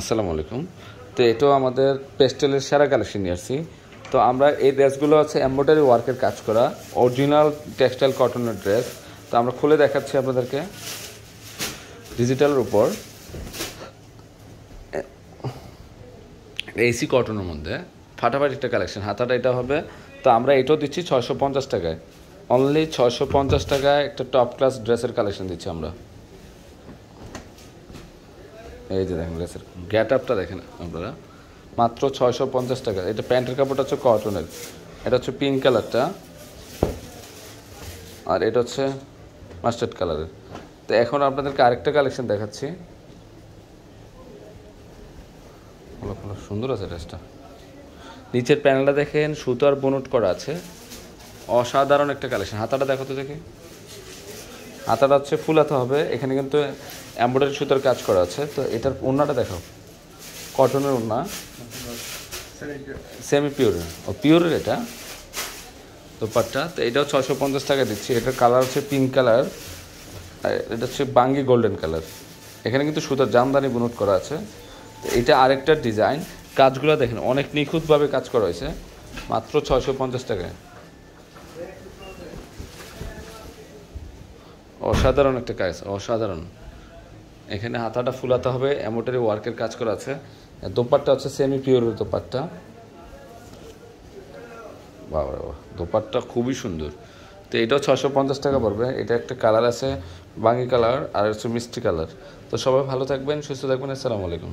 আসসালামু আলাইকুম তো এটাও আমাদের পেস্টেলের সেরা কালেকশন নিয়ে আসছি তো আমরা এই ড্রেসগুলো হচ্ছে এম্ব্রয়ডারি ওয়ার্কের কাজ করা অরিজিনাল টেক্সটাইল কটনের ড্রেস তো আমরা খুলে দেখাচ্ছি আপনাদেরকে ডিজিটালের উপর এসি কটনের মধ্যে ফাটাফাটি একটা কালেকশন হাতাটা এটা হবে তো আমরা এটাও দিচ্ছি ছয়শো পঞ্চাশ টাকায় অনলি ছয়শো পঞ্চাশ টাকায় একটা টপ ক্লাস ড্রেসের কালেকশন দিচ্ছি আমরা এই যে দেখেন লেসের গ্যাট আপটা দেখেন আপনারা মাত্র ছয়শো পঞ্চাশ টাকা এটা প্যান্টের কাপড়টা হচ্ছে কটনের এটা হচ্ছে পিঙ্ক কালারটা আর এটা হচ্ছে মাস্টার্ড কালারের তো এখন আপনাদেরকে আরেকটা কালেকশন দেখাচ্ছি সুন্দর আছে ড্রেসটা নিচের প্যানেলটা দেখেন আর বনুট করা আছে অসাধারণ একটা কালেকশন হাতাটা দেখো তো দেখি হাতাটা হচ্ছে ফুল হাতা হবে এখানে কিন্তু এম্ব্রয়ডারি সুতার কাজ করা আছে তো এটার ওড়নাটা দেখাও কটনের ওড়না সেমি পিওর ও পিওরের এটা দোপাট্টা তো এটাও ছশো পঞ্চাশ টাকা দিচ্ছি এটার কালার হচ্ছে পিঙ্ক কালার আর এটা হচ্ছে বাঙ্গি গোল্ডেন কালার এখানে কিন্তু সুতার জামদানি বুনট করা আছে তো এটা আরেকটা ডিজাইন কাজগুলো দেখেন অনেক নিখুঁতভাবে কাজ করা হয়েছে মাত্র ছয়শো পঞ্চাশ টাকায় অসাধারণ একটা কাজ অসাধারণ এখানে হাতাটা ফুলাতে হবে এমোটারি ওয়ার্কের কাজ করা আছে দোপারটা হচ্ছে সেমি পিওর দোপারটা বাবা বাবা দোপারটা খুবই সুন্দর তো এটাও ছশো পঞ্চাশ টাকা পড়বে এটা একটা কালার আছে বাঙি কালার আর হচ্ছে মিষ্টি কালার তো সবাই ভালো থাকবেন সুস্থ থাকবেন আসসালামু আলাইকুম